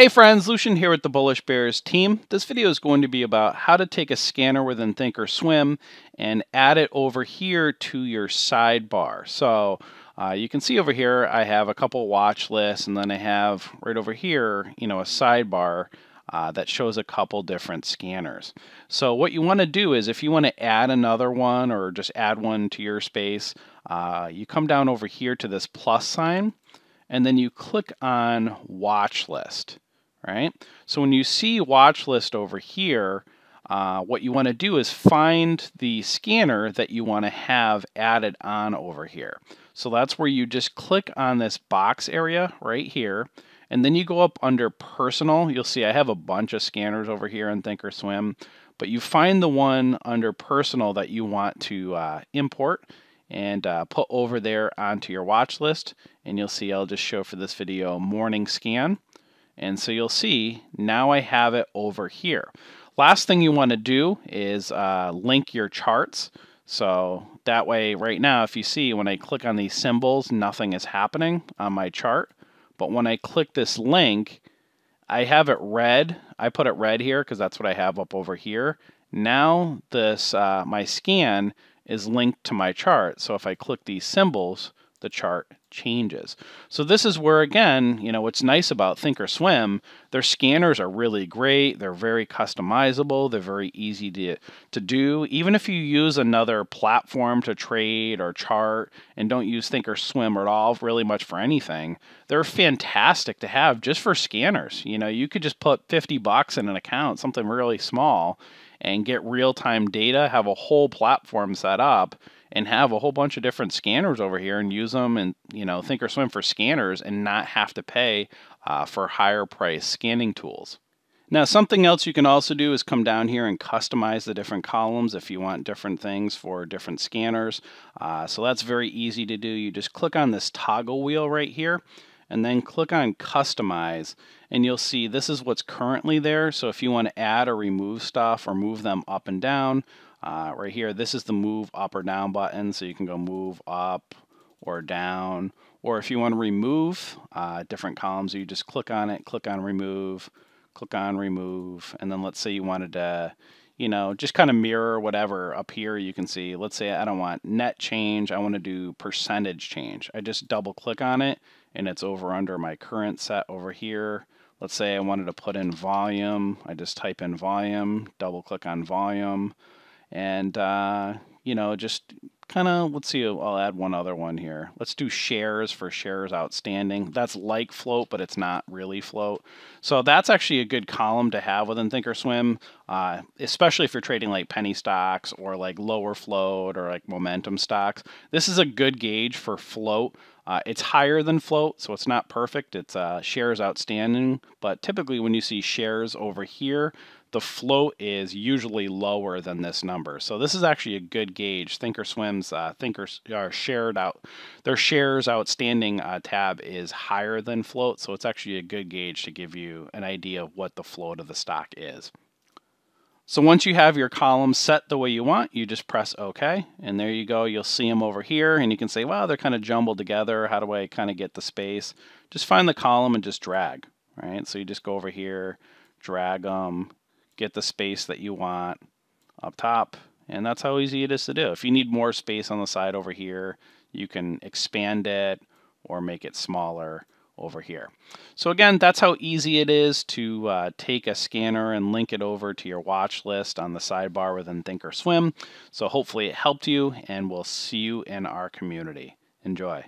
Hey friends, Lucian here with the Bullish Bears team. This video is going to be about how to take a scanner within Thinkorswim and add it over here to your sidebar. So uh, you can see over here I have a couple watch lists and then I have right over here, you know, a sidebar uh, that shows a couple different scanners. So what you want to do is if you want to add another one or just add one to your space, uh, you come down over here to this plus sign and then you click on watch list right? So when you see watch list over here, uh, what you want to do is find the scanner that you want to have added on over here. So that's where you just click on this box area right here, and then you go up under personal. You'll see I have a bunch of scanners over here in Thinkorswim, but you find the one under personal that you want to uh, import and uh, put over there onto your watch list. And you'll see I'll just show for this video morning scan. And so you'll see now I have it over here. Last thing you want to do is uh, link your charts. So that way right now, if you see when I click on these symbols, nothing is happening on my chart. But when I click this link, I have it red. I put it red here because that's what I have up over here. Now this uh, my scan is linked to my chart. So if I click these symbols, the chart changes. So this is where again, you know, what's nice about Thinkorswim, their scanners are really great. They're very customizable. They're very easy to to do. Even if you use another platform to trade or chart and don't use Thinkorswim at all really much for anything, they're fantastic to have just for scanners. You know, you could just put 50 bucks in an account, something really small and get real-time data, have a whole platform set up and have a whole bunch of different scanners over here and use them and you know thinkorswim or swim for scanners and not have to pay uh, for higher price scanning tools. Now something else you can also do is come down here and customize the different columns if you want different things for different scanners. Uh, so that's very easy to do. You just click on this toggle wheel right here and then click on customize and you'll see this is what's currently there so if you want to add or remove stuff or move them up and down uh, right here this is the move up or down button so you can go move up or down, or if you want to remove uh, different columns, you just click on it, click on remove, click on remove, and then let's say you wanted to, you know, just kind of mirror whatever up here you can see. Let's say I don't want net change, I want to do percentage change. I just double click on it and it's over under my current set over here. Let's say I wanted to put in volume. I just type in volume, double click on volume, and, uh, you know, just kind of let's see i'll add one other one here let's do shares for shares outstanding that's like float but it's not really float so that's actually a good column to have within thinkorswim uh, especially if you're trading like penny stocks or like lower float or like momentum stocks this is a good gauge for float uh, it's higher than float, so it's not perfect. It's uh, shares outstanding, but typically when you see shares over here, the float is usually lower than this number. So this is actually a good gauge. Thinkorswim uh, thinkers are uh, shared out their shares outstanding uh, tab is higher than float, so it's actually a good gauge to give you an idea of what the float of the stock is. So once you have your columns set the way you want, you just press OK, and there you go. You'll see them over here, and you can say, well, they're kind of jumbled together. How do I kind of get the space? Just find the column and just drag, right? So you just go over here, drag them, get the space that you want up top, and that's how easy it is to do. If you need more space on the side over here, you can expand it or make it smaller over here. So again, that's how easy it is to uh, take a scanner and link it over to your watch list on the sidebar within Thinkorswim. So hopefully it helped you and we'll see you in our community. Enjoy.